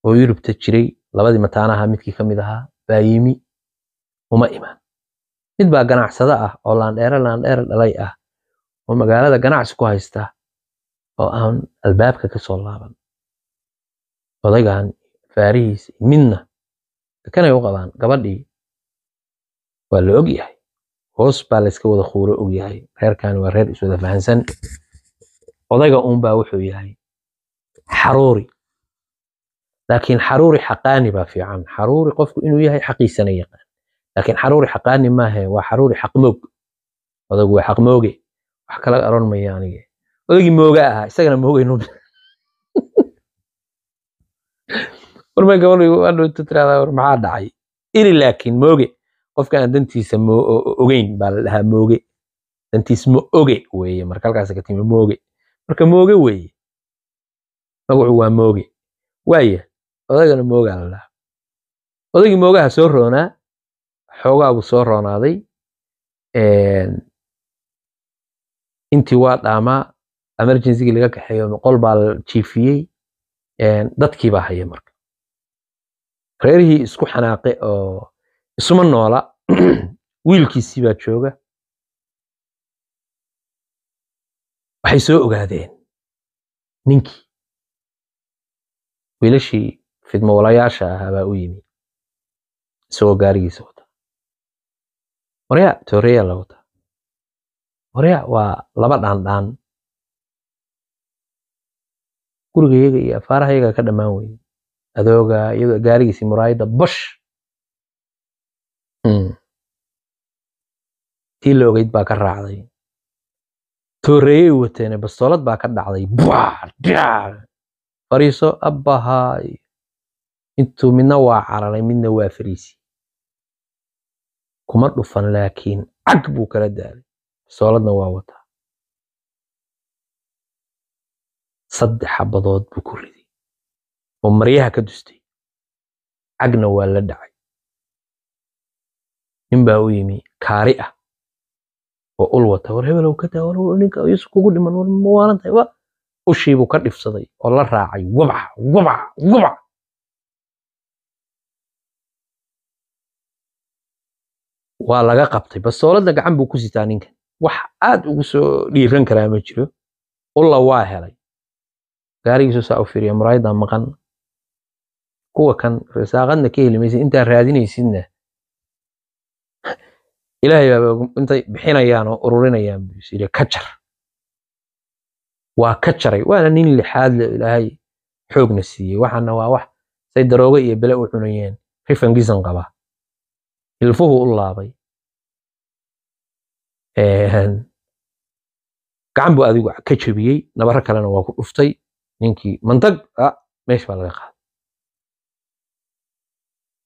oo yurubta jiray labadii mataanaha midkii ka mid ahaa baa yimi uma imaan mid baa ganacsada ah oo laandheere laandheere dhalay ah oo magaalada ganacsi ku haysta oo aan albaabka ka soo laaban odaygan faarihiisa midna kanay u qabaan gabadhii waa la og yahay hoos baa layska wada khuuro ogyahay reerkan waa reer iswada fahansan odayga uunbaa wuxuu yahay xaruuri laakiin xaruuri xaqaani baa fiican xaruuri qofku inuu yahay xaqiisana yaqaan laakiin xaruuri xaqaani maahe waa xaruuri xaqmoog odaygu waa xaqmooge wax kala aron maya anige odaygii mooga ahaa isagana moogay warba gabadhu hadhowta tiraahdaa war maxaa dhacay iri laakiin mooge qofka aan dantiisa ogeyn baa la dhahaa mooge dantiis ma oge weeye marka halkaas ka timi mooge marka mooge weeye magacu waa mooge waaya odaygana moogaa la dhahaa odaygii moogaha soo roonaa xoogaagu soo roonaaday intii waa dhaamaa emergencygii laga kaxeeyo qol baa la jiifiyey dadkii baa haya marka reerihii isku xanaaqe oo isuma noola wiilkiisii baa jooga waxay soo ogaadeen ninkii wiilashii fidmo ahaa baa u yimi isagoo gaarigiisa wada marya tooreya la wada marya waa laba dhaandhaan gurigayaga iyo afaarahayaga ka dhammaan weye adooga iyadoo gaarigiisi muraayada bosh hmm. tii la ogeyd baa ka raacday tooreeyey wateene bastoolad baa ka dhacday fariiso abbahaay intuu midna waa cararay midna waa fariisi kuma dhufan laakiin cag buu kala daalay bastooladna waa wataa saddex xabadood buu ku riday oo maryaha ka dustay cagna waa la dhacay nin baa u yimi kaari ah oo ul wata war hebelow ka taa ninka yesu kugu dhiman war ma waalan tahay wa ka dhibsaday oo la raacay wabac wabac wabac waa laga qabtay bastooladda gacan buu ku sitaa ninkan wax aad ugu soo dhiiran karaa ma jiro ulla waa helay gaarigiisu saa u firiya muraayaddaa maqan kuwa kan risaaqadna ka heli maysid intaa raadinaysidna ilaahay baaba intay bixinayaan oo ururinayaan buu ka jar waa ka jaray waana nin lixaad le ilaahay xoogna siiyey waxaana waa wax say darooge iyo bele u cunayeen rifangisan qaba ilfuhu u laabay gacan buu adigu ka jabiyey nabaro kalena waa ku dhuftay ninkii mantag ah, meesha baa laga qaaday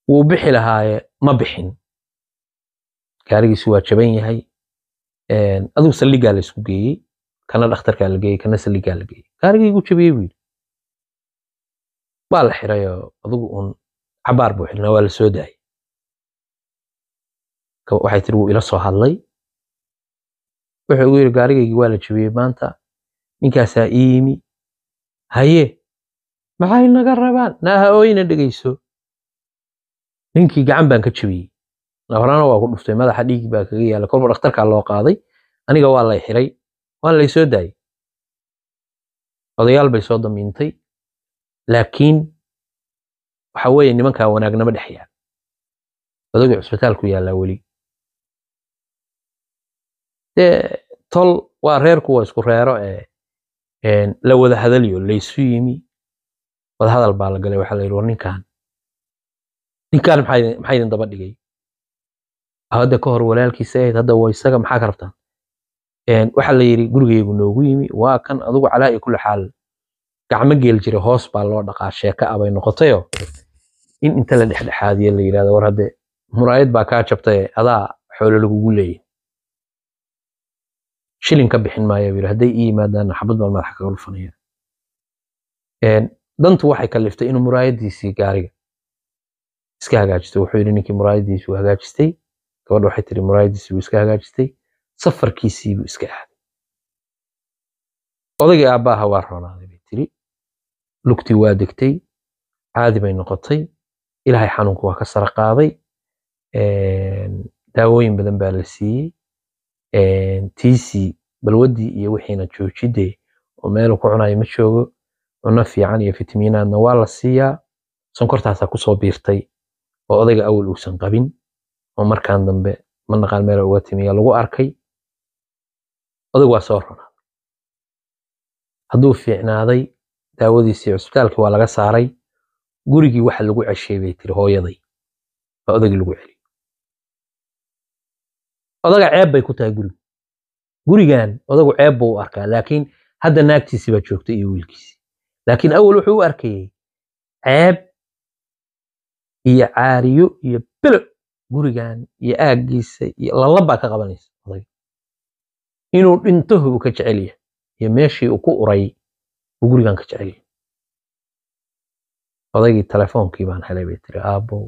wuu bixi lahaaye ma bixin gaarigiisu waa jaban yahay adigu saldhigaa la geeyey kana dhakhtarkaa la geeyey kana saldhigaa la geeyey gaarigaygu jabiyey buu yidhi waa la xirayoo adigu uun cabaar buu xirnaa waa la soo daayay waxay tiri wuu ila soo hadlay wuxuu igu yidhi gaarigaygii waa la jabiyey maanta ninkaasaa ii yimi haye maxay naga rabaan naha ooyna dhegayso ninkii gacan baan ka jabiyey nabarana waa ku dhuftay madaxa dhiig baa kaga yaala kolba dhakhtarkaa loo qaaday aniga waa lay xiray waan lay soo daayey odayaal bay soo damiintay laakiin waxa weeye nimankaa wanaagnama dhex yaal odagay cusbitaalku yaallaa weli dee tol waa reerku waa isku reero ee la wada hadaliyo laysu yimi wadahadal baa la galay waxaa la yidhi war ninkan ninkaan maxaa idin daba dhigay ah, hadda ka hor walaalkiisa ahayd hadda waa isaga maxaa ka rabtaan waxaa la yidhi gurigaygu noogu yimi waa kan adugu calaa iyo kulli xaal gacmo geel jira hoos baa loo dhaqaa sheeka abay noqotayo in inta la dhexdhexaadiyo la yidhahdo war hadde muraayad baa kaa jabtaye adaa xoolo lagugu leeyahy shilin ka bixin maayo yidhi hadday ii yimaadaan xabad baan madaxa kaga dhufanaya dantu waxay kaliftay inuu muraayadiisii gaariga iska hagaajisto wuxuu yidhi ninkii muraayadiisi uu hagaajistay gabadha waxay tiri muraayadiisi uu iska hagaajistay safarkiisii buu iska aaday odaygii aabbaaha waa roonaaday bay tiri lugtii waa degtay caadi bay noqotay ilaahay xanuunku waa ka sara qaaday daawooyin badan baa la siiyey tiisii balwaddii iyo wixiina joojidee oo meelu ku cunayo ma joogo cunno fiican iyo fitamiinaadna waa la siiyaa sonkortaasaa kusoo biirtay oo odayga awal uusan qabin oo markaan dambe manaqaan meel uga timiya lagu arkay odag waa soo ronaaday hadduu fiicnaaday daawadiisii cusbitaalkii waa laga saaray gurigii waxa lagu ceshay bay tiri hooyaday baa odagii lagu celiy odaga ceeb bay ku tahay gurigu gurigan odagu ceeb buu u arkaa laakiin hadda naagtiisii baa joogta iyo wiilkiisii laakiin awal wuxuu u arkayay ceeb iyo caariyo iyo bilic gurigan iyo aaggiisa iyo lalabaa ka qabanaysa odaga inuu dhinto hubuu ka jecel yahay iyo meeshii uu ku uray buu gurigan ka jecel yahay odaygii teleefoonkii baan helay bay tiri aabow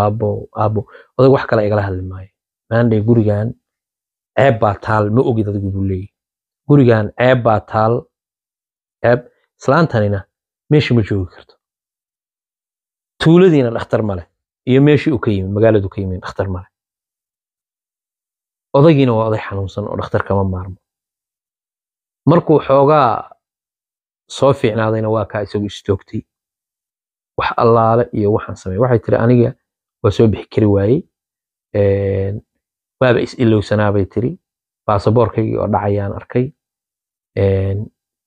aabow aabow odag wax kale igala hadli maayo maandhay gurigan ceeb baa taal ma ogid adigu buu leeyahy gurigan ceeb baa taal ceeb islaantanina meesha ma joogi karto tuuladiina dhakhtar ma iyo meeshii u ka yimid magaaladu ka yimid dhakhtar ma leh waa oday xanuunsan oo dhakhtar kama maarmo markuu xoogaa soo fiicnaadayna waa kaa isagu istoogtay wax allaale iyo waxaan samey waxay tiri aniga waa soo bixi kari waayey waaba is ilowsanaabay tiri baasaboorkaygii oo dhacayaan arkay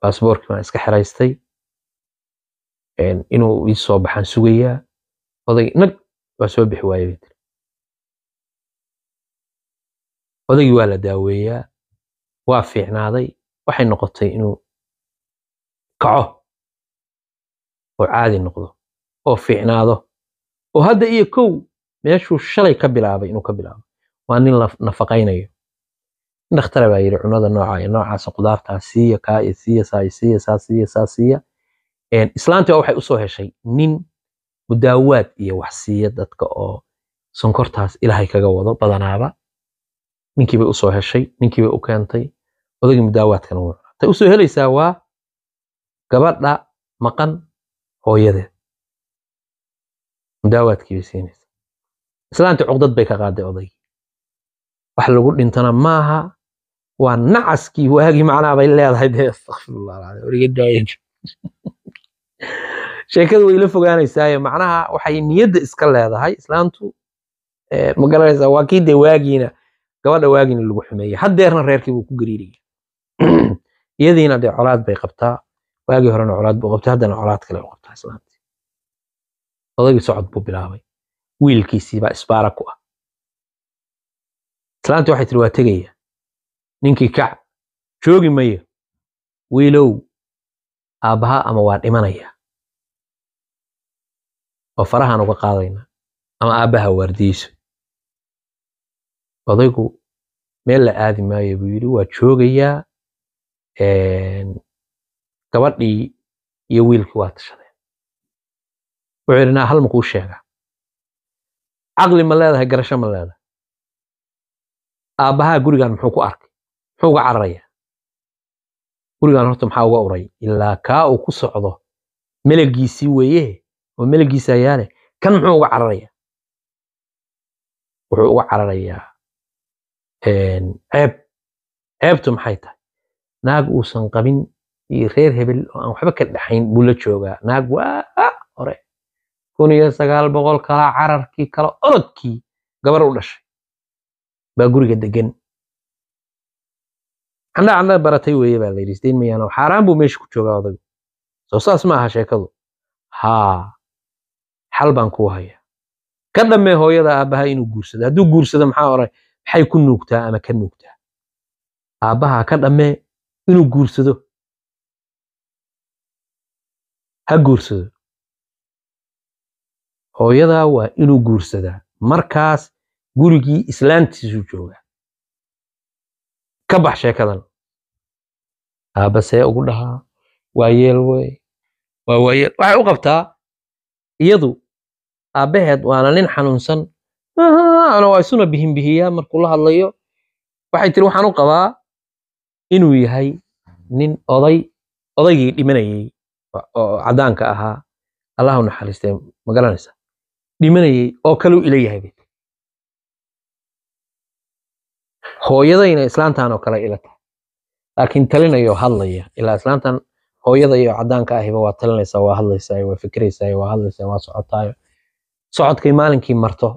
baasaboorkii baan iska xeraystay inuu ii soo baxaan sugayaa oday nag waa soo bixi waaye bay tiri odaygii waa la daaweeyaa waa fiicnaaday waxay noqotay inuu kaco oo caadi noqdo oo fiicnaado oo hadda iyo kow meeshuu shalay ka bilaabay inuu ka bilaabo waa nin la nafaqaynayo dakhtara baa yidhi cunada nooca noocaasa qudaartaa siiya kaa iyo siiya saa iyo siiya saa siiya saa siiya islaantii waxay usoo heshay nin mudaawaad iyo waxsiiya dadka oo sonkortaas ilaahay kaga wado badanaaba ninkiibay usoo heshay ninkiibay u keentay odagii mudaawaadkana wuu cunaa tay usoo helaysaa waa gabadha maqan hooyadeed mudaawaadkiibay siinaysaa islaantii cuqdad bay ka qaaday odaygii wax lagu dhintana maaha waa nacaskii waagii macnaa bay leedahay dee astaqfirullah alaiim sheekada way la fogaanaysaayo macnaha waxay niyadda iska leedahay islaantu eh, ma garanaysaa waa kii dee waagiina gabadha waagiina lagu xumeeyey haddeerna reerkii buu ku gariiraya iyadiina dee colaad bay qabtaa waagii horena colaad buu qabtay haddana colaad kale u qabtaa islaantii odagii socod buu bilaabay wiilkiisii baa isbaara ku ah islaantii waxay tiri waa tegaya ninkii kac joogi mayo wiilow aabbahaa ama waa dhimanaya oo farahan uga qaadayna ama aabbaha waardiyeyso odaygu meel la aadi maayo buu yidhi waa joogayaa gabadhii iyo wiilkii waa tashadeen wuxuu yidhi naa hal makuu sheegaa caqli ma leedahay garasho ma leedahay aabbahaa gurigan muxuu ku arkay muxuu uga cararayaa gurigan horta maxaa uga uray ilaa kaa uu ku socdo melegiisii weeye oo melegiisa ayaale kan muxuu uga cararaya wuxuu uga cararayaa ceeb ceebtu maxay tahay naag uusan qabin iyo reer hebel oo aan waxba ka dhaxayn buu la joogaa naag waa ah, hore kun iyo sagaal boqol kala cararkii kala orodkii gabar u dhashay baa guriga degan candha candha baratay weeye baa layidhi isdayn mayaano xaaraan buu meesha ku joogaa odagu soo saas ma aha sheekadu haa xal baan kuu hayaa ka dhamee hooyada aabbaha inuu guursado hadduu guursado maxaa odhan maxay ku nuugtaa ama ka nuugtaa aabbaha ka dhammee inuu guursado ha guursado hooyadaa waa inuu guursadaa markaas gurigii islaantiisuu joogaa ka bax sheekadan aaba see ugu dhahaa waa yeel wey waa waayeel waxay u qabtaa iyadu aabaheed waana nin xanuunsan ana waa isuna bihinbihiyaa markuu la hadlayo waxay tiri waxaan u qabaa inuu yahay nin oday odaygii dhimanayey oo caddaanka ahaa allahu naxariistee ma garanaysa dhimanayey oo kaleu ila yahay bay hooyadayna islaantaan oo kale ila tahay laakiin talinaya hadlaya ilaa islaantan hooyada iyo cadaanka ahiba waa talinaysaa waa hadlaysaa waa fikraysaa waa hadlaysaa waa socotaayo socodkay maalinkii marto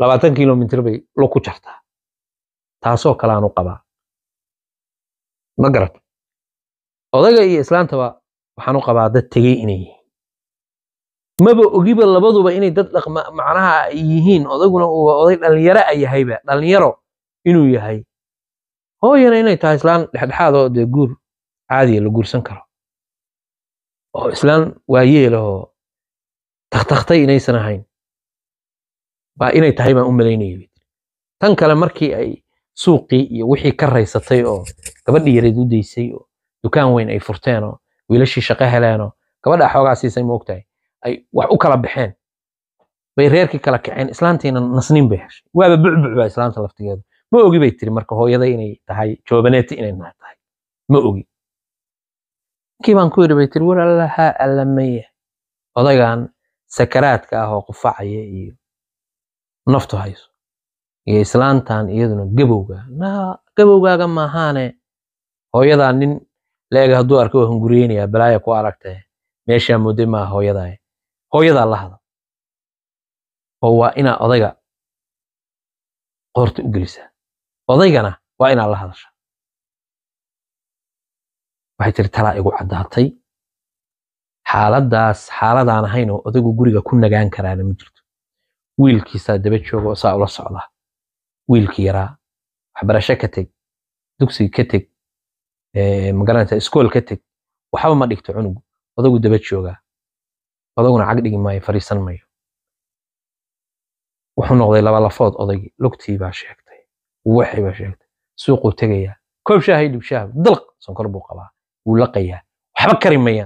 labaatan kilomitr bay lug ku jartaa taasoo kale qabaa ma garat odayga iyo islaantaba waxaan qabaa dad tegey inay yihiin maba ogiba labaduba inay dad macnaha yihiin odayguna uu oday dhallinyaro a dhallinyaro inuu yahay hooyana inay tahay islaan dhexdhexaad oo dee guur caadiya la guursan karo oo islaan waayeelahoo takhtakhtay inaysan ahayn baa inay tahay baan u malaynaya tan kale markii ay suuqii iyo wixii ka raysatay oo gabadhii yareed u daysay oo dukaan weyn ay furteen oo wiilashii shaqo heleenoo gabadha xoogaa siisay maogtahay ay wax u kala baxeen bay reerkii kala kaceen islaantiina nasnin bay heshay waaba bucbuc baa islaanta laftigeedu ma ogi bay tiri marka hooyada inay tahay joobaneete inay naa tahay ma ogi ninkii baan ku yidhi bay tiri walaalaha allamaya odaygan sakaraadka ah oo qufacaya iyo naftu hayso iyo islaantan iyaduna gabowga naa gabowgaaga maahaane hooyadaa nin la-eg hadduu arko waa hunguriyeynayaa balaaya ku aragtay meeshaa mudde maaha hooyadaay eh. hooyadaa la hadal oo waa inaa odayga qoorta u gelisaa odaygana waa inaad la hadasha waxay tiri talaa igu caddaatay xaaladaas xaaladaan ahayn odaygu guriga ku nagaan karaana ma jirto wiilkiisaa daba jooga saa ula socdaa wiilkii yaraa waxbarasho ka teg dugsi ka teg magaranaysa iskool ka teg waxba ma dhigto cunugu odagu daba joogaa odaguna cag dhigi maayo fariisan mayo wuxuu noqday laba lafood odaygii lugtii baa sheegtay وحي بشكل سوق تجيه كل شيء هيدو بشاف دلق سكر بوقلا ولقيا وحبك كريميا